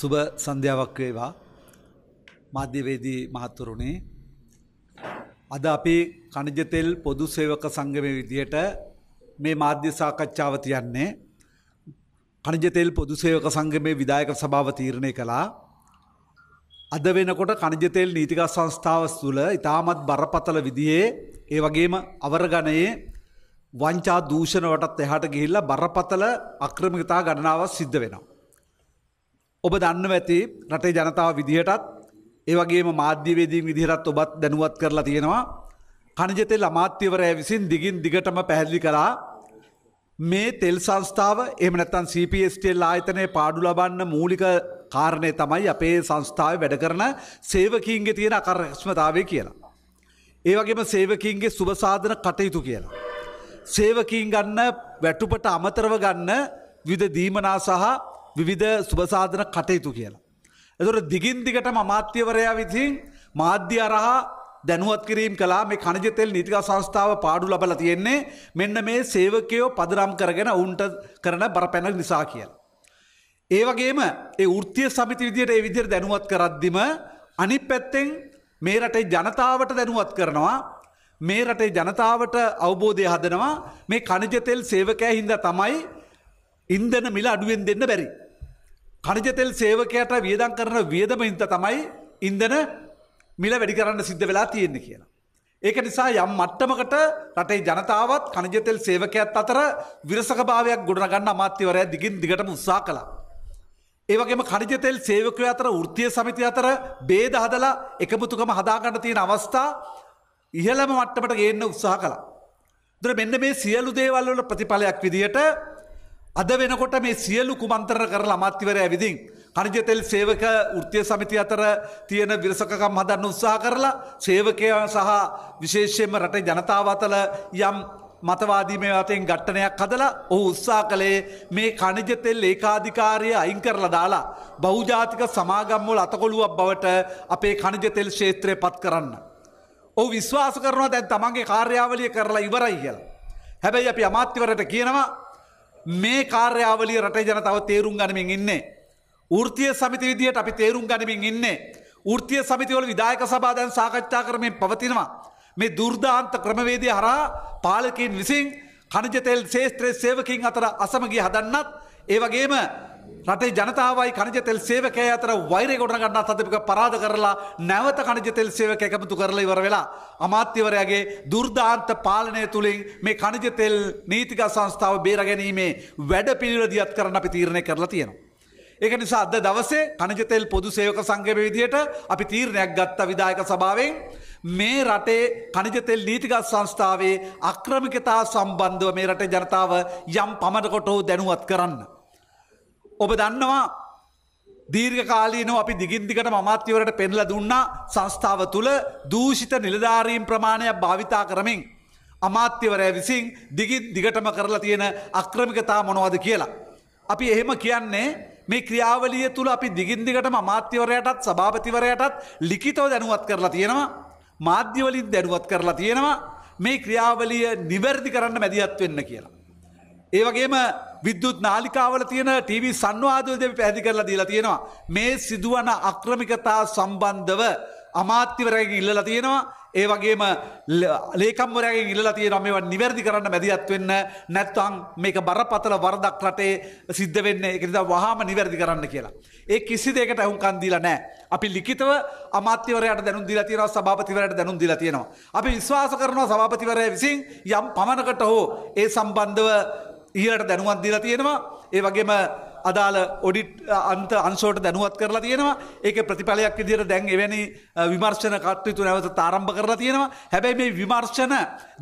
සුබ සන්ධ්‍යාවක් වේවා මාධ්‍යවේදී මහත්තුරුනේ අද අපි කණජ තෙල් පොදු සේවක සංගමයේ විදියට මේ මාධ්‍ය සාකච්ඡාව තියන්නේ කණජ තෙල් පොදු සේවක සංගමේ විධායක සභාව තීරණය කළා අද වෙනකොට කණජ තෙල් නීතිගත් සංස්ථාව තුළ ඉතාමත් බරපතල විදිහේ ඒ වගේම අවරගණයේ වංචා දූෂණ වටත් එහාට ගිහිල්ලා බරපතල අක්‍රමිකතා ගණනාවක් සිද්ධ වෙනවා ඔබ දන්නව ඇති රටේ ජනතාව විදිහටත් ඒවගේ මාධ්‍යවේදී විදිහරත් ඔබත් දැනුවත් කරලා තියෙනවා. කනිජතෙල් අමාත්‍යවරය විසින් දිගින් දිගටම පැහැදිලි කලා මේ තෙල් සංස්ථාව එම නැත්තන් CPSටල් ආයතනය පාඩු ලබන්න මූලික කාරණය තමයි අපේ සංස්ථාව වැඩ කරන සේවකීන්ගේ තියෙන අකරක්ෂමතාවය කියලා. ඒවගේම සේවකීන්ගේ සුභසාධන කටයුතු කියලා. සේවකීන් ගන්න වැටුපට අමතරව ගන්න විද දීමනා සහ විවිධ සුභසාධන කටයුතු කියලා. එතුට දිගින් දිගටම අමාත්‍යවරයා විසින් මාධ්‍ය අරහා දැනුවත් කිරීම් කලා මේ කණජතෙල් නීතික සංස්ථාව පාඩු ලබල තියෙන්නේ මෙන්න මේ සේවකයෝ පදරම් කරගෙන ඔවුන්ට කරන බරපැනල් නිසා කියල. ඒ වගේම ඒ ෘත්තිය සමිති විදියට ඒ විදිර දැනුවත් කරද්දිම අනි පැත්තෙන් මේ රටේ ජනතාවට දැනුවත් කරනවා මේ රටේ ජනතාවට අවබෝධය හදනවා මේ කණජතෙල් සේවකෑ හින්ද තමයි ඉන්දන මිල අඩුවෙන් දෙන්න බැරි. කනිජතෙල් සේවකයට වියදන් කරන වියදමහින්ත තමයි ඉන්දන මිල වැඩි කරන්න සිද්ධ වෙලා තියෙන්නේ කියලා. ඒක නිසා යම් මට්ටමකට රටේ ජනතාවත් කනිජතෙල් සේවකයත් අතර විරසකභාවයක් ගොඩනගන්න අමාත්‍යවරය දිගින් දිගටම උත්සා කළා. ඒවගේම කනිජතෙල් සේවකය අතර ෘත්තිය සමිති අතර බේද හදලා එකමුතුකම හදාගන්න තියෙන අවස්ථා ඉහළම මට්ටමට ගේන්න උත්සාහ කළා. දුර මෙන්න මේ සියලු දේවල් වල ප්‍රතිඵලයක් විදියට අද වෙනකොට මේ සියලු කුමන්තර කරලා අමාත්‍යවරය ඇවිදින්. කනිජතෙල් සේවක ෘත්තිය සමිති අතර තියෙන විරසකකම් හදන්න උත්සාහ කරලා සේවකයා සහ විශේෂයෙන්ම රටේ ජනතාව අතර යම් මතවාදීමේ අතෙන් ගට්ටනයක් හදලා ඔහු උත්සා කළේ මේ කණජතෙල් ඒකාධිකාරය අයින් කරලා දාලා බෞජාතික සමාගම්වල අතකොළුවක් බවට අපේ කණජතෙල් ශේත්‍රය පත් කරන්න. ඔහු විශ්වාස කරනවා දැන් තමන්ගේ කාර්යාවලිය කරලා ඉවරයි කියලා. හැබැයි අපි අමාත්‍යවරට කියනවා මේ කාර්යාවලිය රටේ ජනතාව තේරුම් ගනිමින් ඉන්නේ. ෘතිය සමිති විදිහට අපි තේරුම් ගනිමින් ඉන්නේ. ෘතිය සමිතිවල විදායක සභා දැන් සාකච්ඡා කරමින් පවතිනවා. මේ දුර්දාන්ත ක්‍රමවේදය හරහා පාලකින් විසින් කනජතෙල් ශේත්‍රයේ සේවකින් අතර අසමගිය හදන්නත් ඒ වගේම රටේ ජනතාවයි කණජ තෙල් සේවකය අතර වෛරය ගොඩන ගන්නා තතිපික පරාධ කරලා නැවත කණජ තෙල් සේවක එකමතු කරලා ඉවර වෙලා අමාත්‍යවරයාගේ දුර්ධාන්ත පාලනය තුළින් මේ කණජ තෙල් නීතික සංස්ථාව බේරගැනීමේ වැඩ පිළිවෙල දියත් කරන්න අපි තීරණය කරලා තියෙනවා. ඒක නිසා අද දවසේ කණජ තෙල් පොදු සේවක සංගමයේ විදියට අපි තීරණයක් ගත්ත විධායක සභාවෙන් මේ රටේ කණජ තෙල් නීතිගත් සංස්ථාවේ අක්‍රමිකතා සම්බන්ධව මේ රටේ ජනතාව යම් පමණකට හෝ දැනුවත් කරන්න. ඔබ දන්නවා දීර්ඝ කාලීනව අපි දිගින්දිකට මමත්‍යවරට පෙන්ල දුන්නා සංස්ථාව තුළ දූෂිත නිලධාරීම් ප්‍රමාණයක් භාවිතා කරමින්. අමාත්‍යවරය විසින් දිගිත් දිගටම කරලා තියෙන අක්‍රමිකතා මොනවද කියලා. අපි එහෙම කියන්නේ මේ ක්‍රියාවලිය තුළ අපි දිගින්දිගටම අමාත්‍යවරයටත් සභාපතිවරයටත් ලිකිතව දැනුවත් කරලා තියෙනවා. මාධ්‍යවලින් දැනුවත් කරලා තියෙනවා මේ ක්‍රියාවලිය නිවැරදි කරන්න මැදිහත් වෙන්න කියලා. ඒවගේම විද්‍යුත් නාලිකාවල තියෙන TV සංවාදවද පැදි කරලා දීලා තියෙනවා. මේ සිදුවන අක්‍රමිකතා සම්බන්ධව අමාත්‍යවරයගෙන් ඉල්ලලා තියෙනවා. ඒ වගේම ලේකම්වරයගෙන් ඉල්ලලා තියෙනවා මේවා නිවැරදි කරන්න මැදිහත් වෙන්න. නැත්නම් මේක බරපතල වරදක් රටේ සිද්ධ වෙන්නේ. ඒක නිසා වහාම නිවැරදි කරන්න කියලා. ඒ කිසි දෙයකට අහුම්කන් දීලා නැහැ. අපි ලිඛිතව අමාත්‍යවරයට දැනුම් දීලා තියෙනවා සභාපතිවරයට දැනුම් දීලා තියෙනවා. අපි විශ්වාස කරනවා සභාපතිවරයා විසින් යම් පමණකට හෝ ඒ සම්බන්ධව ඉහලට දැනුවත් දීලා තියෙනවා ඒ වගේම අදාළ ඔඩිට් අන්ත අන්සෝට දැනුවත් කරලා තියෙනවා ඒක ප්‍රතිඵලයක් විදිර දැන් එවැනි විමර්ශන කටයුතු නැවත තාරම්භ කරලා තියෙනවා හැබැයි මේ විමර්ශන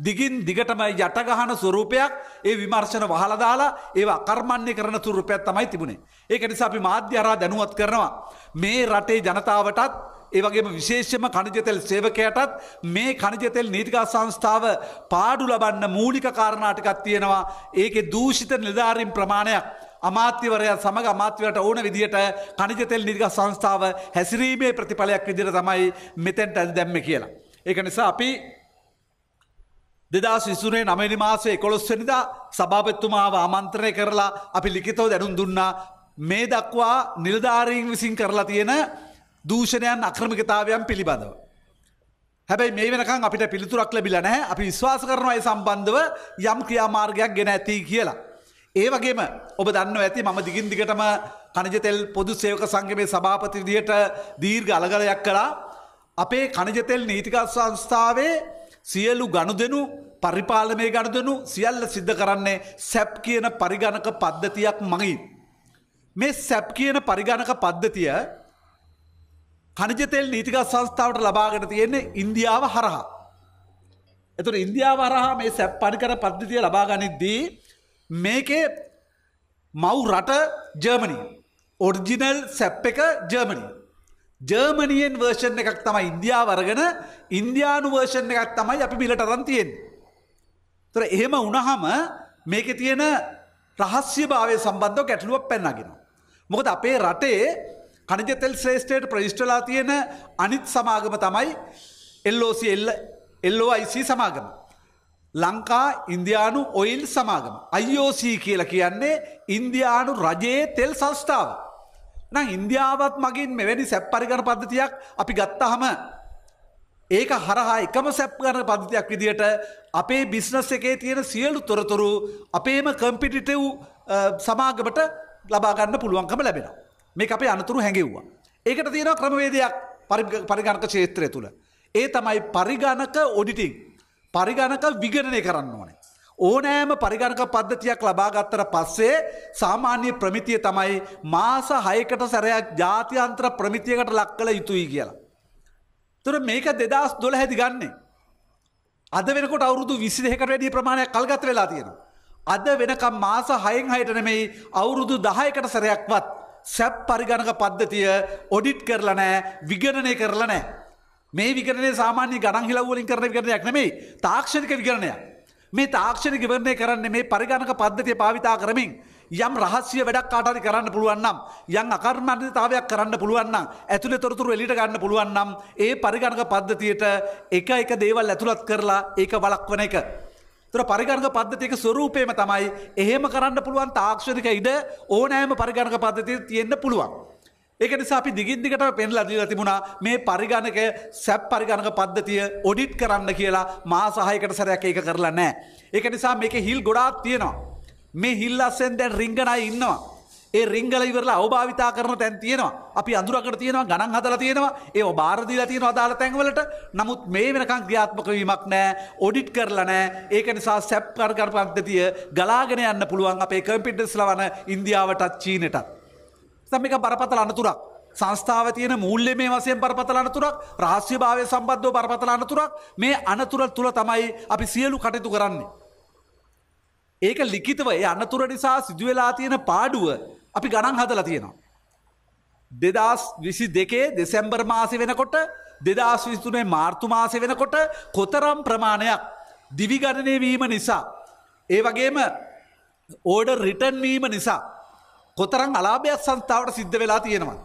දිගින් දිගටම යටගහන ස්වරූපයක් ඒ විමර්ශන වහලදාලා ඒ අකර්මණ්‍ය කරන තුරූපයක් තමයි තිබුණේ ඒක නිසා අපි මාධ්‍ය හරා දැනුවත් කරනවා මේ රටේ ජනතාවටත් ඒවගේ විශේෂම කණජතෙල් සේවකයටත් මේ කණජතෙල් නීතිකා සංස්ථාව පාඩු ලබන්න මූලික කාරණාටිකත් තියෙනවා ඒකෙ දූෂිත නිධාරින් ප්‍රමාණයක්. අමාත්‍යවරය සමඟ අමාත්‍යවට ඕන විදිහට කණජතෙල් නිර්ග සංස්ථාව හැසිරීමේ ප්‍රතිඵලයක් විදිර තමයි මෙතැන්ට ඇද දැම්ම කියලා. ඒක නිසා අපි දෙදා සිසුනේ නමනි මාසේ එකොළොස්වනිදා සභාපත්තුමාව ආමන්ත්‍රණය කරලා අපි ලිකිතව දැනුම් දුන්නා මේ දක්වා නිල්ධාරීන් විසින් කරලා තියෙන දූෂණයන් අක්‍රමිකතාවයන් පිළිබඳව. හැබැයි මේ වෙනකන් අපිට පිළිතුරක් ලැබිලා නැහැ අපි විශ්වාස කරනවා ඒ සම්බන්ධව යම් ක්‍රියාමාර්ගයක් ගෙන ඇති කියලා. ඒ වගේම ඔබ දන්නව ඇති මම දිගින් දිගටම කනජතෙල් පොදු සේවක සංගමේ සභාපති විදියට දීර්ඝ අලගලයක් කළා. අපේ කනජතෙල් නීතික සංස්ථාවේ සියලු ගනුදෙනු පරිපාලනය ගනුදෙනු සියල්ල සිද්ධ කරන්නේ සැප් කියන පරිගණක පද්ධතියක් මගින්. මේ සැප් කියන පරිගණක පද්ධතිය කනිජතෙල් නීතිගත් සංස්ථාවට ලබාගෙන තියෙන්නේ ඉන්දියාව හරහා. එතුට ඉන්දියාව හරහා මේ සැප් පරිකර පද්ධතිය ලබාගනිද්දී මේකේ මව් රට ජර්මණී ඔර්ජිනල් සැප් එක ජර්මණී. ජර්මණියෙන් වර්ෂන් එකක් තමයි ඉන්දයා වරගෙන ඉන්දයානු වර්ෂන් එකක් තමයි අපි බිලටරන් තියෙන්. තර එහෙම උනහම මේක තියෙන රහස්්‍ය භාවය සම්බන්ධව ගැටලුවක් පැන්නගෙන. මොකද අපේ රටේ කනිජතෙල් ශ්‍රේෂ්ඨයට ප්‍රවිශ්ටලා තියෙන අනිත් සමාගම තමයි එල්ලෝසි එල්ල එල්ලෝයිC සමාගම. ලංකා ඉන්දයානු ඔයිල් සමාගම. IOC කියල කියන්නේ ඉන්දයානු රජයේ තෙල් සංස්ථාව. නම් ඉන්දියාවත් මගින් මෙවැනි සැප්පරිගණ පද්ධතියක් අපි ගත්තහම ඒක හරහා එකම සැප්ගණ පද්ධතියක් විදිහට අපේ බිස්නස් එකේ තියෙන සියලු තොරතුරු අපේම කම්පිටිටව් සමාගමට ලබාගන්න පුළුවන්කම ලැබෙනවා. මේ අපේ අනතුරු හැඟෙව්වා. ඒකට තියෙන ක්‍රමවේදයක් පරිගණක ශේත්‍රය තුළ. ඒ තමයි පරිගණක ඔඩිටිං පරිගණක විගණනය කරන්න ඕනේ. ඕනෑම පරිගණක පද්ධතියක් ලබාගත්තර පස්සේ සාමාන්‍ය ප්‍රමිතිය තමයි මාස හයකට සැරයක් ජාතියන්ත්‍ර ප්‍රමිතියකට ලක් කළ යුතුයි කියලා. තුර මේක දෙදස් දොළ හැදි ගන්නේ. අද වෙනකොට අවුරුදු විසි දෙකට වැඩි ප්‍රමාණයක් කල්ගත වෙලා තියෙන. අද වෙනකම් මාස හයෙන් හයට නෙමෙයි අවුරුදු දහයකට සැරයක්වත් සැප් පරිගණක පද්ධතිය ඔඩිට් කරලනෑ විගණනය කරලනෑ. මේ විගරණය සාමාන්‍ය ගණන් හිලවලින් කරන විගරණයක් නෙමෙයි තාක්ෂණික විගරණය. මේ තාක්ෂණික විවරණය කරන්නේ මේ පරිගණක පද්ධතිය පාවිතා කරමින්. යම් රහස්ය වැඩක් කාටරි කරන්න පුළුවන්නම් යම් අකර්මණ්‍යතාවයක් කරන්න පුළුවන්නම් ඇතුළේ තොරතුරු එලිට ගන්න පුළුවන්නම් ඒ පරිගණක පද්ධතියට එක එක දේවල් ඇතුළත් කරලා ඒක වළක්වන එක තුර පරිගණක පද්ධතික ස්වරූපයම තමයි එහෙම කරන්න පුළුවන් තාක්ෂණක ඉඩ ඕනෑම පරිගණක පද්ධතිය තියෙන්න්න පුළුවන්. ඒක නිසා අපි දිගින්දිකට පෙන්ල දී තිබුණා මේ පරිගණක සැප් පරිගණක පද්ධතිය ඔඩිට් කරන්න කියලා මා සහයකට සැරයක් ඒක කරලා නෑ. ඒක නිසා මේක හිල් ගොඩාත් තියෙනවා. මේ හිල් අස්සෙන් දැන් රිංගනයි ඉන්නවා. ඒ රිංගල ඉවරලා අවභාවිතා කරන තැන් තියෙනවා අපි අඳුරකට තියෙනවා ගණන් හදලා තියෙනවා ඒ බාරදිලා තියෙන අදාළ තැන්වලට නමුත් මේ වෙනකං ක්‍රියාත්මක වීමක් නෑ ඔඩිට් කරලා නෑ ඒක නිසා සැප් කරගර පද්ධතිය ගලාගෙන යන්න පුළුවන් අපේ කම්පිටස් ලවන ඉන්දියාවටත් චීනටත්. සම්මික බරපතල අනතුරක්. සංස්ථාව තියෙන මුූල්ලෙ මේ වසයෙන් පරපතල අනතුරක් රහස්්‍ය භාවය සම්බද්ධව පරපතල අනතුරක් මේ අනතුරල් තුළ තමයි අපි සියලු කටයුතු කරන්නේ. ඒක ලිඛිතව ඒ අනතුර නිසා සිදුවෙලා තියෙන පාඩුව අපි ගණන් හදලා තියෙනවා. 2022 දෙසැම්බර් මාසේ වෙනකොට 2023 මාර්තු මාසේ වෙනකොට කොතරම් ප්‍රමාණයක් දිවි ගණනය වීම නිසා ඒ වගේම ඕඩර් රිටර්න් වීම නිසා කොතරම් අලාභයක් සංස්ථාවට සිද්ධ වෙලා තියෙනවා.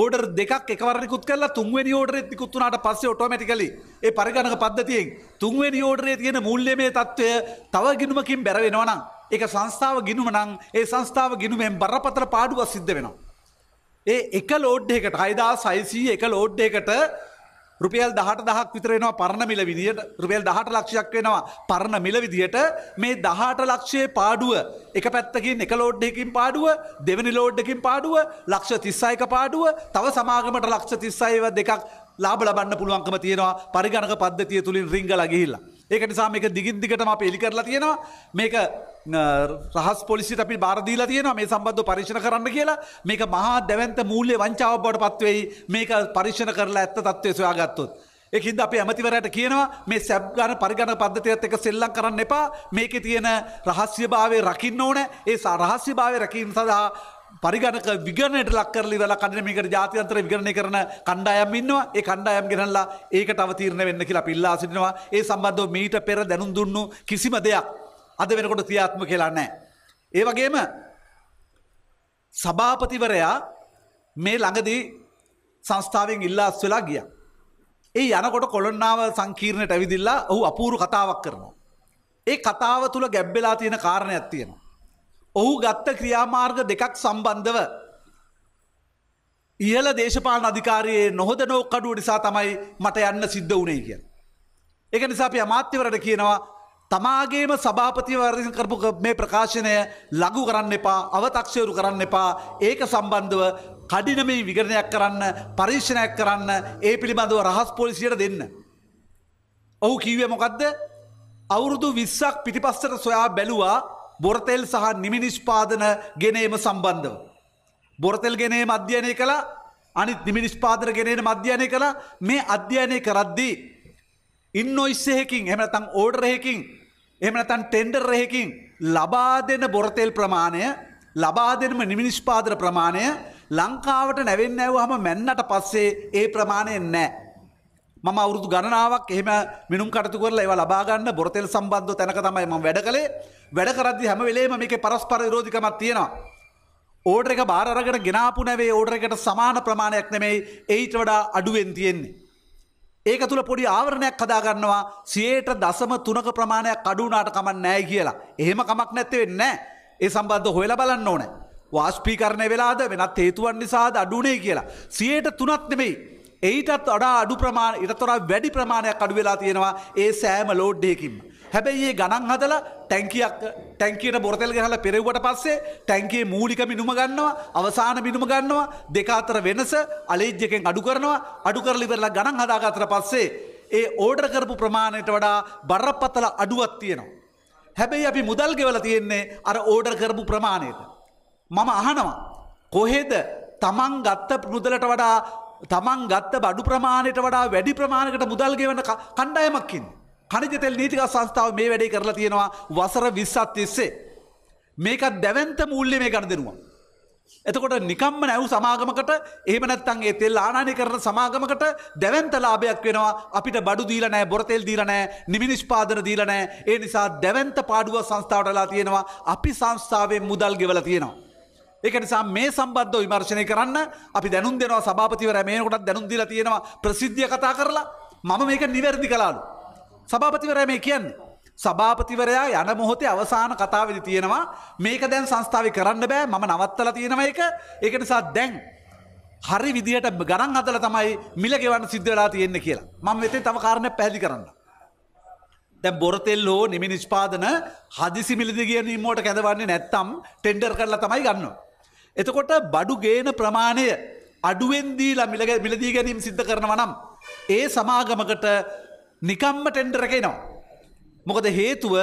ඕඩර් දෙකක් එකවරනිකුත් කරලා තුන්වෙනි ඕඩරෙත් නිකුත් වුණාට පස්සේ ඔටෝමැටිකලි ඒ පරිගණක පද්ධතියෙන් තුන්වෙනි ඕඩරේ තියෙන මූල්‍යමය තත්ත්වය තව ගිණුමකින් බැර වෙනවා නම් ඒක සංස්ථාව ගිණුම නම් ඒ සංස්ථාව ගිණුමෙන් බරපතල පාඩුවක් සිද්ධ වෙනවා. ඒ එක ලෝඩ් එකකට 6600 එක ලෝඩ් එකකට රුපියල් දහට දහක් විතරෙනවා පරණ මිල විදියට රුපියල් දහට ලක්ෂයක් වෙනවා පරණ මිල විදියට මේ දහට ලක්ෂයේ පාඩුව එක පැත්තකින් එක ලෝඩ්ඩයකින් පාඩුව දෙවනි ලෝඩ්ඩකින් පාඩුව ලක්ෂ තිස්සායක පාඩුව තව සමාගමට ලක්ෂ තිස්සයිව දෙකක් ලාබ ලබන්න පුළුවන්කම තියෙනවා පරිගණක පද්ධතිය තුළින් රිංගල ගිහිල්ලා. ඒක නිසා මේක දිගින් දිගටම අප එලි කරලා තියෙනවා මේක රහස් පොලිසිට අපි බාරදීලා තියෙන මේ සම්බන්ධ පරික්ෂණ කරන්න කියලා මේක මහා දැවන්ත මූල්‍ය වංචාව බවට පත්වෙයි මේක පරික්ෂණ කරලා ඇත්ත තත්ත්වය සොයාගත්තොත්. ඒකින්ද අපි ඇමතිවරයට කියනවා මේ සැබ්ගන පරිගණ පද්ධතියත් එක සෙල්ලම් කරන්න එපා මේකේ තියෙන රහස්‍යභාවය රකින්න ඕන ඒ රහස්‍යභාවය රැකීම සඳහා පරිගණක විගණයට ලක්කරලි වෙලා කඩනමිකට ජාතින්තර විගණය කරන කණ්ඩායම් ඉන්නවා ඒ කණ්ඩායම් ගෙනල්ලා ඒකට අවතීරණ වෙන්න කියලා පිල්ලා සිටිනවා ඒ සම්බන්ධව මීට පෙර දැනුම් දුන්නු කිසිම දෙයක් අද වෙනකොට ක්‍රියාත්ම කියලා නෑ. ඒ වගේම සභාපතිවරයා මේ ළඟදී සංස්ථාවෙන් ඉල්ලාස් වෙලා ගිය. ඒ යනකොට කොළොන්නාව සංකීර්ණයට ඇවිදිල්ලා ඔහු අපූරු කතාවක් කරනවා. ඒ කතාව තුළ ගැබ්බෙලා තියෙන කාරණයක් තියෙනවා. ඔහු ගත්ත ක්‍රියාමාර්ග දෙකක් සම්බන්ධව ඉහල දේශපාලන අධිකාරයේ නොහොද නෝකඩුව නිසා තමයි මට යන්න සිද්ධ වනේ කිය. එක නිසා අපි අමාත්‍යවරට කියනවා තමාගේම සභාපතිවරසින් කරපු මේ ප්‍රකාශනය ලඟු කරන්න එපා අවතක්ෂයරු කරන්න එපා ඒක සම්බන්ධව කඩිනමී විගරණයක් කරන්න පරීක්ෂණයක් කරන්න ඒ පිළිබඳව රහස් පොලිසියට දෙන්න. ඔහු කිව්වේ මොකක්ද අවුරුදු විස්සක් පිටිපස්සට සොයා බැලුවා බොරතෙල් සහ නිමිනිෂ්පාදන ගෙනීම සම්බන්ධව. බොරතෙල් ගෙනේ මධ්‍යනය කළ අනිත් නිමිනිෂ්පාදන ගෙනන මධ්‍යනය කළ මේ අධ්‍යයනය කරද්දී. ඉන්නොයිස්සයකින් එමනතං ඕඩරයකින් එමනතන් ටෙන්ඩර්රයකින් ලබා දෙන බොරතෙල් ප්‍රමාණය ලබා දෙනම නිමිනිස්්පාදර ප්‍රමාණය ලංකාවට නැවෙන්න ඇවහම මැන්නට පස්සේ ඒ ප්‍රමාණයෙන් නෑ. මම අවුරුදු ගණනාවක් එහෙම මිනුම් කටතු කරලා ඒවා ලබාගන්න බොරතෙල් සම්බන්ධ තැනක තමයි ම වැඩ කළේ වැඩ කරදදි හැම වෙලේම මේක පරස්පර රෝධිකමත් තියෙනවා. ඕඩර එක බාරගෙන ගෙනාපු නැවේ ඕඩර එකට සමාන ප්‍රමාණයක් නෙමෙයි ඒට වඩා අඩුවෙන් තියෙන්නේ. ඒක තුළ පොඩි ආවරණයක් හදාගන්නවා සියයට දසම තුනක ප්‍රමාණයක් කඩුනාට කමන් නෑ කියලා. එහෙම කමක් නැත්තේ වෙන්නේ ඒ සම්බන්ධ හොයලා බලන්න ඕනේ. වාෂ්පීකරණය වෙලාද වෙනත් හේතුවන් නිසාද අඩුනේ කියලා. සියයට තුනක් නෙමෙයි. ඒටත් වඩා අඩු ප්‍රමාණ ඊටතරා වැඩි ප්‍රමාණයක් අඩු වෙලා තියෙනවා ඒ සෑම ලෝඩ් එකකින්ම. හැබැයි ඒ ගණන් හදලා ටැංකියක් ටැංකියට බොරතෙල් ගහලා පෙරෙව්වට පස්සේ ටැංකියේ මූලික මිනුම ගන්නවා අවසාන මිනුම ගන්නවා දෙක අතර වෙනස අලේජ් එකෙන් අඩු කරනවා අඩු කරලා ඉවරලා ගණන් හදාගත්තට පස්සේ ඒ ඕඩර් කරපු ප්‍රමාණයට වඩා බරපතල අඩුවක් තියෙනවා. හැබැයි අපි මුදල් ගෙවලා තියෙන්නේ අර ඕඩර් කරපු ප්‍රමාණයට. මම අහනවා කොහෙද තමන් ගත්ත මුදලට වඩා තමන් ගත්ත බඩු ප්‍රමාණයට වඩා වැඩි ප්‍රමාණකට මුදල් ගෙවන කණ්ඩායමක්කින්. කනිජතෙල් නීතික සංස්ථාව මේ වැඩේ කරලා තියෙනවා වසර විස්සත් තිස්සේ. මේකත් දැවන්ත මුූල්ලි මේ ගණ දෙනවා. එතකොට නිකම්ම නැව් සමාගමකට එහෙම නැත්තන් ඒ තෙල් ආනානය කරන සමාගමකට දැවන්ත ලාභයක් වෙනවා අපිට බඩු දීලා නැහැ බොර තෙල් දීලා නැහැ නිමි නිෂ්පාදන දීලා නැහැ ඒ නිසා දැවන්ත පාඩුව සංස්ථාවටලා තියෙනවා අපි සංස්ථාවෙන් මුදල් ගෙවලා තියෙනවා ඒක නිසා මේ සම්බන්ධව විමර්ශනය කරන්න අපි දැනුම් දෙනවා සභාපතිවරයා මේනකොටත් දැනුම් දීලා තියෙනවා ප්‍රසිද්ධිය කතා කරලා මම මේක නිවැරදි කළාලු සභාපතිවරය මේ කියන්නේ. සභාපතිවරයා යන මොහොතේ අවසාන කතාවදි තියෙනවා මේක දැන් සංස්ථාව කරන්න බෑ මම නවත්තල තියෙනව එක ඒක නිසා දැන්. හරි විදිහට ගණන් අදල තමයි මිල ගෙවන්න සිද්ධ වෙලා තියෙන්න කියලා. මම වෙතේ තව කාරණය පැහැදිලි කරන්න. දැන් බොරතෙල් හෝ නිමි නිෂ්පාදන හදිසි මිලදි ගැනීමට කැඳවන්නේ නැත්තම් ටෙන්ඩර් කරලා තමයි ගන්නවා. එතකොට බඩු ගේන ප්‍රමාණය අඩුවෙන් දීලා මිලදී ගැනීම සිද්ධ කරනවා නම් ඒ සමාගමකට නිකම්ම ටෙන්ඩරකෙනවා. මොකද හේතුව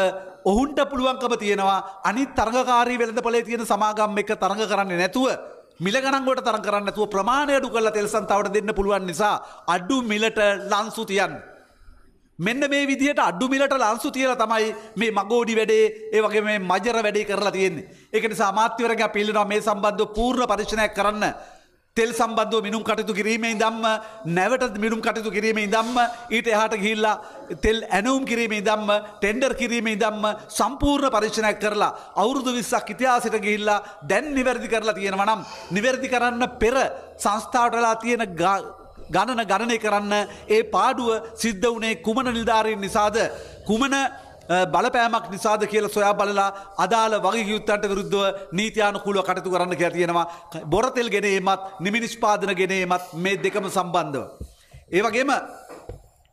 ඔහුන්ට පුළුවන්කම තියෙනවා අනි තරගකාරී වෙළඳ පලේ තියෙන සමාගම් එක තරඟ කරන්නේ නැතුව මිලගනංගොට තර කරන්නතුව ප්‍රමාණයඩු කල තෙල්සන්තාවට දෙන්න පුළුවන් නිසා අඩ්ඩු මිලට ලන්සු තියන්. මෙන්න මේ විදිහට අඩ්ඩු මිලට ලන්සු තියල තමයි මේ මගෝඩි වැඩේ ඒ වගේ මේ මජර වැඩේ කරලා තියෙන්නේ. එකට සාමාත්‍යවරක පිල්ලනවා මේ සම්බන්ධ පූර්ණ පරික්ෂණයක් කරන්න තෙල් සම්බන්ධව මිනුම් කටයුතු කිරීමේ ඉදම්ම නැවට මිනුම් කටයුතු කිරීමේ ඉදම්ම ඊට එහාට ගිහිල්ලා තෙල් ඇනවුම් කිරීමේ ඉදම්ම ටෙන්ඩර් කිරීමේ ඉදම්ම සම්පූර්ණ පරීක්ෂණයක් කරලා අවුරුදු 20ක් ඉතිහාසයට ගිහිල්ලා දැන් නිවැරදි කරලා තියෙනවා නම් නිවැරදි කරන්න පෙර සංස්ථාවටලා තියෙන ගණන ගණනය කරන්න ඒ පාඩුව සිද්ධ වුණේ කුමන නිලධාරීන් නිසාද කුමන බලපෑමක් නිසාද කියල සොයා බලලා අදාළ වගයුත්තන්ට විරුද්ධව නීතියානුකූල කටතු කරන්න ගැතියෙනවා බොරතෙල් ගෙනීමත් නිමිනිෂ්පාදන ගෙනීමත් මේ දෙකම සම්බන්ධව. ඒවගේම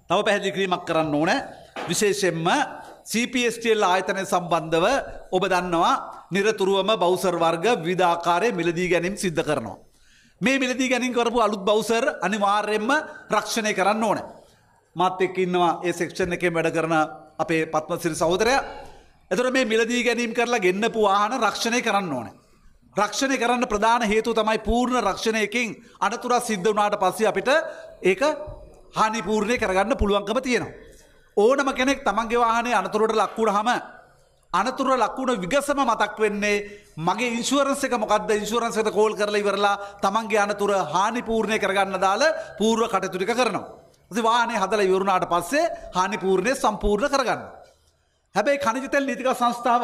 තව පැහැදිලිකිරීමක් කරන්න ඕන විශේෂෙන්ම CPSටල් ආයතනය සම්බන්ධව ඔබ දන්නවා නිරතුරුවම බෞසර් වර්ග විධාකාරය මිලදී ගැනීම් සිද්ධ කරනවා. මේ මිලදී ගැනින් කරපු අලුත් බෞසර් අනිවාර්යෙන්ම රක්ෂණය කරන්න ඕන. මාත් එක්ක ඉන්නවා ඒ සෙක්ෂණ එකෙන් වැඩ කරන අපේ පත්මසිරි සහෝදරයා. එතකොට මේ මිලදී ගැනීම් කරලා ගෙන්නපු වාහන රක්ෂණය කරන්න ඕනේ. රක්ෂණය කරන්න ප්‍රධාන හේතුව තමයි පූර්ණ රක්ෂණයකින් අනතුරක් සිද්ධ වුණාට පස්සේ අපිට ඒක හානිපූර්ණය කරගන්න පුළුවන්කම තියෙනවා. ඕනම කෙනෙක් තමන්ගේ වාහනේ අනතුරට ලක්වුණාම අනතුර ලක්වුණ විගසම මතක් වෙන්නේ මගේ ඉන්ශුවරන්ස එක මොකක්ද ඉන්ශුවරන්සට කෝල් කරලා ඉවරලා තමන්ගේ අනතුර හානිපූර්ණය කරගන්න දාල පූර්ව කටතුරික කරනවා. වානය හදල යවරුණාට පස්සේ හානිපූර්ණය සම්පූර්ණ කරගන්න. හැබැයි කනිජතැල් නීතික සංස්ථාව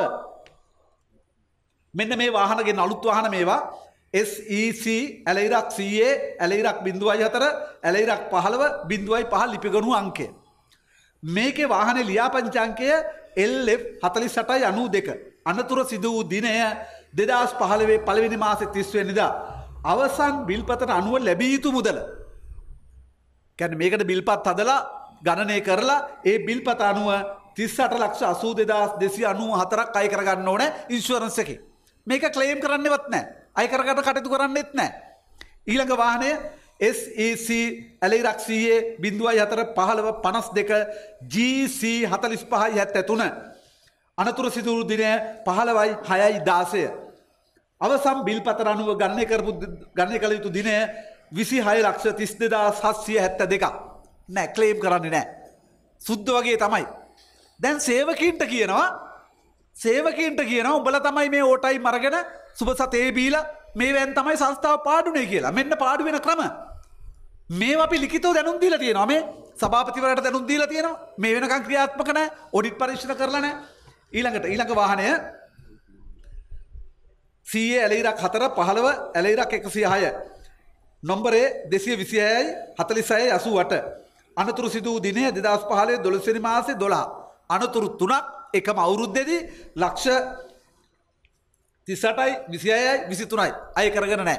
මෙන්න මේ වාහනගෙන් අලුත් වහන මේවා SEC ඇලයිරක් සයේ ඇලයිරක් බිඳුවයි හතර ඇලයිරක් පහළව බිඳුවයි පහ ලිපිගනු අංකය. මේකේ වාහන ලියාපංචංකය එල් හතලි සටයි අනූ දෙක. අනතුර සිදු වූ දිනය දෙදස් පහළවේ පළවෙනි මාසෙ තිස්වෙනිදා. අවසන් බිල්පතට අනුව ලැබීතු මුදල. කැන මේකට බිල්පත් හදලා ගණනය කරලා ඒ බිල්පත අනුව තිස්සට ලක්ෂ අසූ දෙදස් දෙසි අනුව හතරක් අයි කරගන්න ඕන ඉංශුවරන්ස එක. මේක ක්ලේම් කරන්නවත් නෑ අයිකරගට කටතු කරන්නෙත් නෑ. ඊළඟ වාහනය SEC ඇලෙයි රක්ෂයේ බිඳුවයි හතර පහළව පනස් දෙක GC හතලිස් පහයි ඇත් ඇතුන. අනතුර සිදුරු දිනය පහළවයි හයයි දාසය. අවසම් බිල්පතර අනුව ගන්නේ කරපු ගන්නේ කළ යුතු දිනය විසි හය ලක්ෂ තිස් දෙදා සත්සිය හැත්ත දෙකක් නෑ කලේම් කරන්නේ නෑ. සුද්ද වගේ තමයි. දැන් සේවකින්ට කියනවා සේවකින්ට කියන උඹල තමයි මේ ඕටයි මරගෙන සුබ සතේ බීල මේ වැන් තමයි සංස්ථාව පාඩුනේ කියලා මෙන්න පාඩු වෙන ක්‍රම. මේ අපි ලිකිතව දැනුම් දීලා තියෙනවා මේ සභාපතිවරට දැනුම් දීලා තියෙනවා මේ වෙනකන් ක්‍රියාත්මක නැහැ ඔඩිට් පරීක්ෂණ කරලා නැහැ ඊළඟට ඊළඟ වාහනය සීයේ ඇලෙයිරක් හතර පහළව ඇලෙයිරක් එකසිය හය නොම්බරේ දෙසිය විසියයි හතලිසයි අසුවට අනතුරු සිදූ දිනය දෙදස් පහලේ දොළසිනි මාසේ දොලා අනතුරු තුනක් එකම අවුරුද්දෙදී ලක්ෂ තිස්සටයි විසියයි විසිතුනයි අය කරගෙන නෑ.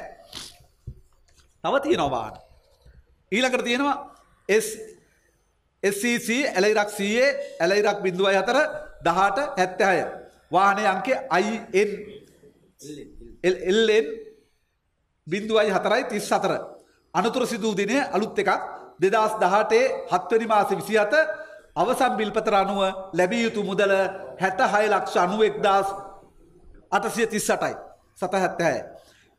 තව තියෙනවාන. ඊළකට තියෙනවා SCC ඇලයිරක් සයේ ඇලයිරක් බිඳුවයි අතර දහට හැත්තහය. වානය අංකේ අයිල්ලෙන් බින්දුවයි හතරයි තිස් අතර. අනතුර සිදූ දිනය අලුත් එකක් දෙදස් දහටේ හත්වනි මාස විසි අත අවසම් බිල්පතර අනුව ලැබිය යුතු මුදල හැට හය ලක්ෂ අනුවෙක්දස් අටසිය තිස් අටයි සත හැත්තහැයි.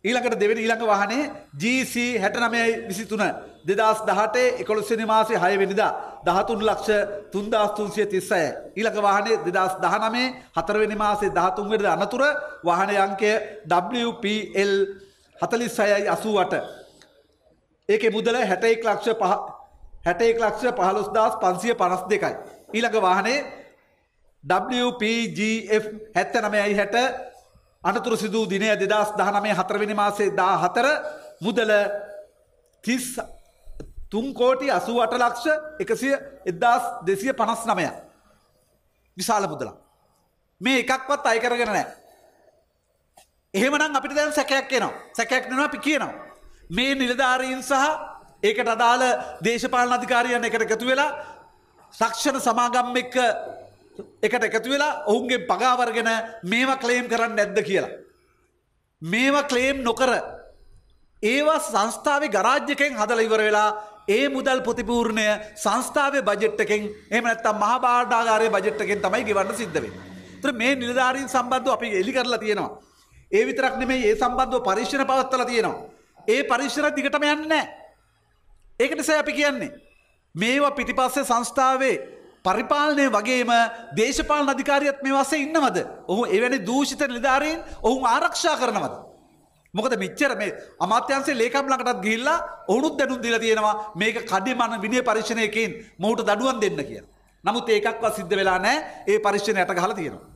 ඊළඟට දෙවැනි ඊළඟ වහනේ GC හැට නමයයි විසිතුන දෙදස් දහටේ එකොළොස්සනි මාසේ හයවෙනිදා දහතුන් ලක්ෂ තුන්දස්තුන්සිය තිස්සය. ඊළඟ වාහනේ දෙදස් දහනමේ හතරවෙනි මාසේ දහතුන්වෙනිද අනතුර වාහන අංකය WPL 46යි 88. ඒකේ මුදල 61 ලක්ෂ 5 61 ලක්ෂ 15552යි. ඊළඟ වාහනේ WPGF 79යි 60 අනතුරු සිදු දිනය 2019 4 වෙනි මාසේ 14 මුදල 30 3 කෝටි 88 ලක්ෂ 100 1259යි. විශාල මුදලක්. මේ එකක්වත් අය කරගෙන නැහැ. එහෙමනම් අපිට දැන් සැකයක් එනවා සැකයක් නවා අපි කියනවා. මේ නිලධාරීන් සහ ඒකට අදාළ දේශපාලන අධිකාරියන් එකට එකතු වෙලා සක්ෂණ සමාගම් එක්ක එකට එකතු වෙලා ඔවුන්ගේ පගාවරගෙන මේවා ක්ලේම් කරන්න නැද්ද කියලා. මේවා ක්ලේම් නොකර ඒවා සංස්ථාවේ ගරාජ්‍යකෙන් හදලා ඉවර වෙලා ඒ මුදල් ප්‍රතිපූර්ණය සංස්ථාවේ බජට් එකෙන් එහෙම නැත්නම් මහා භාණ්ඩාගාරයේ බජට් එකෙන් තමයි ගෙවන්න සිද්ධ වෙන්නේ. ඒතර මේ නිලධාරීන් සම්බන්ධව අපි එලි කරලා තියෙනවා. ඒ විතරක් නෙමේ ඒ සම්බන්ධව පරීක්ෂණ පවත්තල තියෙනවා. ඒ පරීක්ෂණ දිගටම යන්න නෑ. ඒකටස අපි කියන්නේ. මේවා පිටිපස්සේ සංස්ථාවේ පරිපාලනය වගේම දේශපාලන අධිකාරියත් මේ වසේ ඉන්නවද. ඔහු එවැනි දූෂිත නිධාරීන් ඔහුන් ආරක්ෂා කරනවද. මොකද මිච්චර මේ අමාත්‍යන්සේ ලේකම් ලඟටත් ගිල්ලා ඔවුනුත් දැනුම් දිල තියෙනවා මේක කඩිමන විනිය පරික්ෂණයකින් මොහුට දඩුවන් දෙන්න කිය. නමුත් ඒකක්ව සිද්ධ වෙලා නෑ ඒ පරික්ෂණයට ගහලා තියෙනවා.